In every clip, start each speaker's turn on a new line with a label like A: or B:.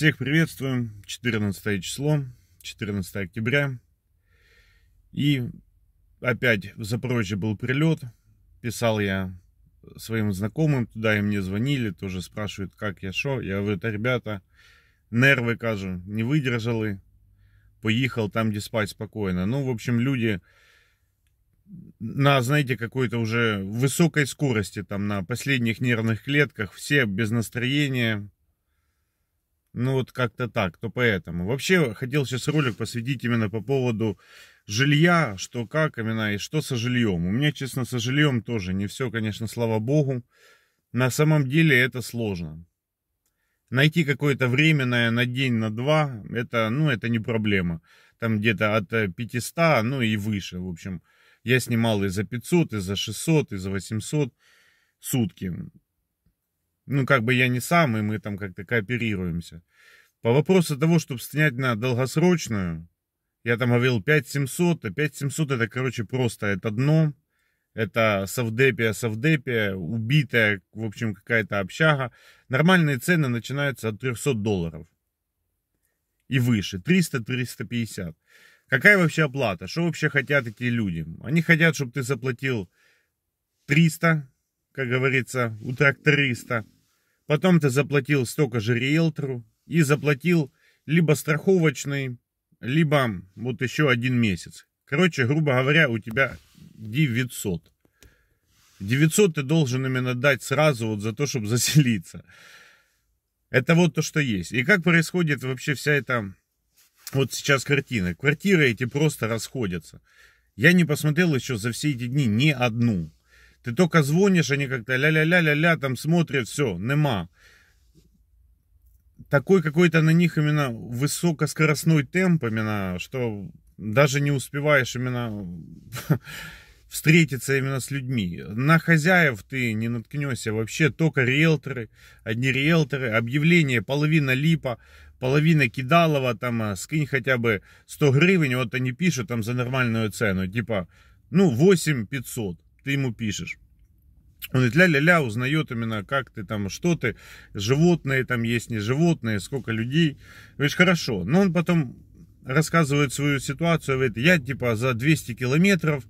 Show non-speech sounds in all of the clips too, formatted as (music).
A: Всех приветствуем. 14 число, 14 октября. И опять в Запорожье был прилет. Писал я своим знакомым туда, и мне звонили, тоже спрашивают, как я, шо. Я говорю, это ребята, нервы, кажу, не выдержали. Поехал там, где спать спокойно. Ну, в общем, люди на, знаете, какой-то уже высокой скорости, там, на последних нервных клетках, все без настроения, ну вот как-то так, то поэтому. Вообще хотел сейчас ролик посвятить именно по поводу жилья, что как именно и что со жильем. У меня, честно, со жильем тоже не все, конечно, слава богу. На самом деле это сложно. Найти какое-то временное на день, на два, это, ну, это не проблема. Там где-то от 500, э, ну и выше, в общем. Я снимал и за 500, и за 600, и за 800 сутки. Ну, как бы я не сам, и мы там как-то кооперируемся. По вопросу того, чтобы снять на долгосрочную, я там говорил 5700, а 5700 это, короче, просто это дно, это совдепия, совдепия, убитая, в общем, какая-то общага. Нормальные цены начинаются от 300 долларов и выше, 300-350. Какая вообще оплата? Что вообще хотят эти люди? Они хотят, чтобы ты заплатил 300, как говорится, у тракториста, Потом ты заплатил столько же риэлтору и заплатил либо страховочный, либо вот еще один месяц. Короче, грубо говоря, у тебя 900. 900 ты должен именно дать сразу вот за то, чтобы заселиться. Это вот то, что есть. И как происходит вообще вся эта вот сейчас картина? Квартиры эти просто расходятся. Я не посмотрел еще за все эти дни ни одну ты только звонишь, они как то ля ля ля-ля-ля-ля-ля, там смотрят, все, нема. Такой какой-то на них именно высокоскоростной темп, именно, что даже не успеваешь именно (laughs) встретиться именно с людьми. На хозяев ты не наткнешься вообще, только риэлторы, одни риэлторы, объявление половина липа, половина кидалова, там, а скинь хотя бы 100 гривен, вот они пишут там за нормальную цену, типа, ну, 8 500 ты ему пишешь. Он говорит, ля-ля-ля, узнает именно, как ты там, что ты, животные там есть, не животные, сколько людей. Говоришь, хорошо. Но он потом рассказывает свою ситуацию, говорит, я типа за 200 километров,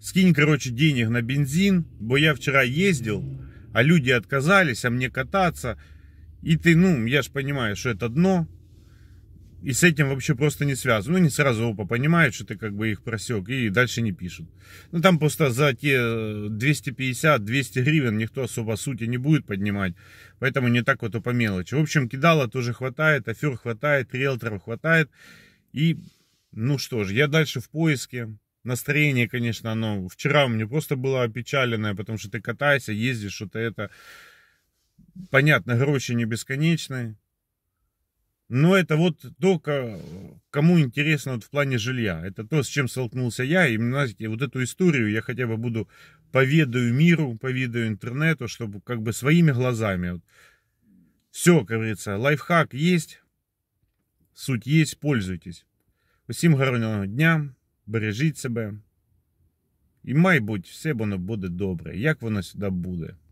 A: скинь, короче, денег на бензин, бо я вчера ездил, а люди отказались, а мне кататься. И ты, ну, я же понимаю, что это дно, и с этим вообще просто не связан. Ну, не сразу опа понимают, что ты как бы их просек, и дальше не пишут. Ну, там просто за те 250-200 э, гривен никто особо сути не будет поднимать, поэтому не так вот и по мелочи. В общем, кидала тоже хватает, афер хватает, риэлторов хватает, и ну что ж, я дальше в поиске. Настроение, конечно, оно вчера у меня просто было опечаленное, потому что ты катаешься, ездишь, что-то это... Понятно, гроши не бесконечные, но это вот то, э, кому интересно вот в плане жилья. Это то, с чем столкнулся я. И знаете, вот эту историю я хотя бы буду поведаю миру, поведаю интернету, чтобы как бы своими глазами. Вот. Все, как говорится, лайфхак есть, суть есть, пользуйтесь. Всем хорошего дня, бережите себя. И май будь, все воно будет добре. Як воно сюда буде?